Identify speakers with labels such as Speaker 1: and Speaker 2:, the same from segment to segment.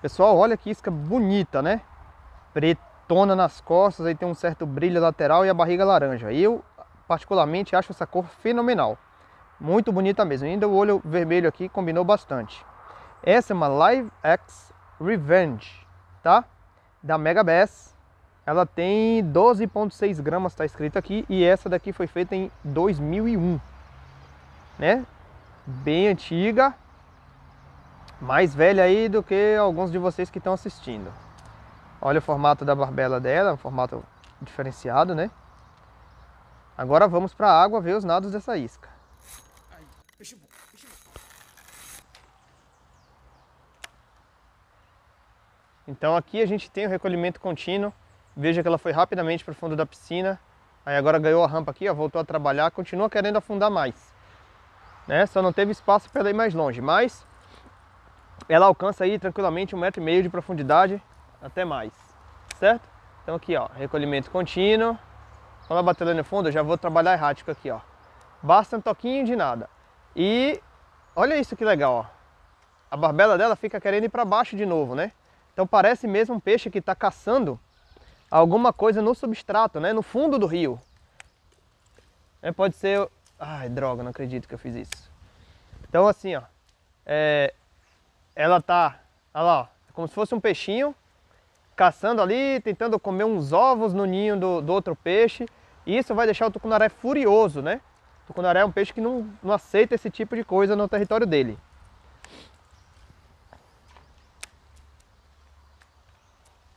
Speaker 1: Pessoal, olha que isca bonita, né? Pretona nas costas, aí tem um certo brilho lateral e a barriga laranja. Eu, particularmente, acho essa cor fenomenal. Muito bonita mesmo. Ainda o olho vermelho aqui combinou bastante. Essa é uma Live X Revenge, tá? Da Mega Bass. Ela tem 12,6 gramas, tá escrito aqui. E essa daqui foi feita em 2001, né? Bem antiga mais velha aí do que alguns de vocês que estão assistindo. Olha o formato da barbela dela, um formato diferenciado, né? Agora vamos para a água ver os nados dessa isca. Então aqui a gente tem o recolhimento contínuo. Veja que ela foi rapidamente para o fundo da piscina. Aí agora ganhou a rampa aqui, ó, voltou a trabalhar, continua querendo afundar mais. Né? Só não teve espaço para ela ir mais longe, mas ela alcança aí tranquilamente um metro e meio de profundidade, até mais, certo? Então aqui ó, recolhimento contínuo. Quando ela bater lá no fundo, eu já vou trabalhar errático aqui ó. Basta um toquinho de nada. E olha isso que legal ó. A barbela dela fica querendo ir para baixo de novo, né? Então parece mesmo um peixe que está caçando alguma coisa no substrato, né? No fundo do rio. É, pode ser... Ai, droga, não acredito que eu fiz isso. Então assim, ó. É, ela tá, olha lá, como se fosse um peixinho, caçando ali, tentando comer uns ovos no ninho do, do outro peixe. E isso vai deixar o tucunaré furioso, né? O tucunaré é um peixe que não, não aceita esse tipo de coisa no território dele.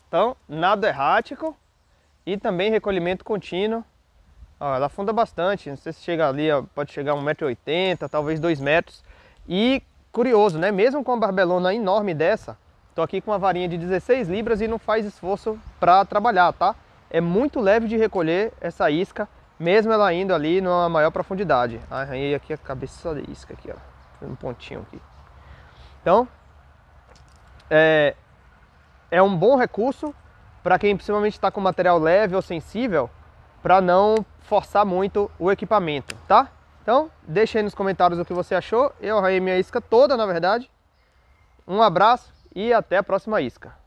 Speaker 1: Então, nado errático e também recolhimento contínuo. Ó, ela afunda bastante, não sei se chega ali, ó, pode chegar a 1,80m, talvez 2 metros. E Curioso, né? Mesmo com uma barbelona enorme dessa, estou aqui com uma varinha de 16 libras e não faz esforço para trabalhar, tá? É muito leve de recolher essa isca, mesmo ela indo ali numa maior profundidade. Arranhei aqui a cabeça da isca aqui, ó. Um pontinho aqui. Então, é, é um bom recurso para quem principalmente está com material leve ou sensível, para não forçar muito o equipamento, tá? Então, deixe aí nos comentários o que você achou. Eu arranhei minha isca toda, na verdade. Um abraço e até a próxima isca.